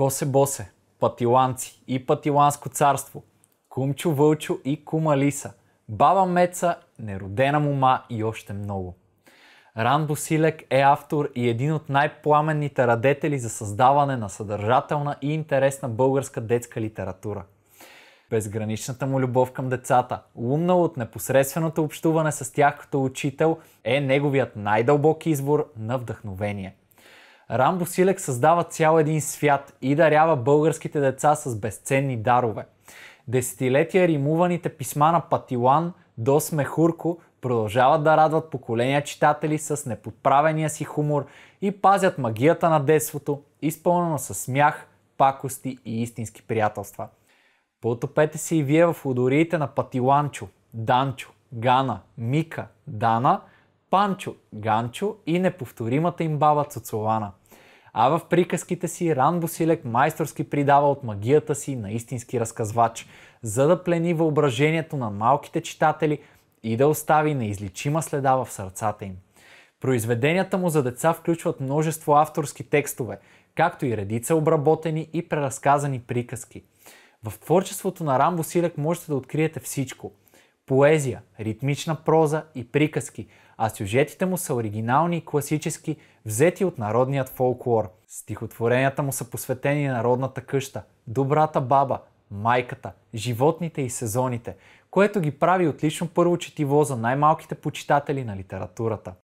Косе-Босе, Патиланци и Патиланско царство, Кумчо Вълчо и Кума Лиса, Баба Меца, Неродена Мума и още много. Ран Босилек е автор и един от най-пламенните радетели за създаване на съдържателна и интересна българска детска литература. Безграничната му любов към децата, лумнал от непосредственото общуване с тях като учител, е неговият най-дълбок избор на вдъхновение. Рамбо Силек създава цял един свят и дарява българските деца с безценни дарове. Десетилетия римуваните писма на Патилан до Смехурко продължават да радват поколения читатели с неподправения си хумор и пазят магията на детството, изпълнено с смях, пакости и истински приятелства. Потопете се и вие в лодориите на Патиланчо, Данчо, Гана, Мика, Дана, Панчо, Ганчо и неповторимата им баба Цоцолана а в приказките си Ран Босилек майсторски придава от магията си на истински разказвач, за да плени въображението на малките читатели и да остави неизличима следа в сърцата им. Произведенията му за деца включват множество авторски текстове, както и редица обработени и преразказани приказки. В творчеството на Рамбо Силек можете да откриете всичко – поезия, ритмична проза и приказки, а сюжетите му са оригинални и класически, взети от народният фолклор. Стихотворенията му са посветени на родната къща, добрата баба, майката, животните и сезоните, което ги прави отлично първо четиво за най-малките почитатели на литературата.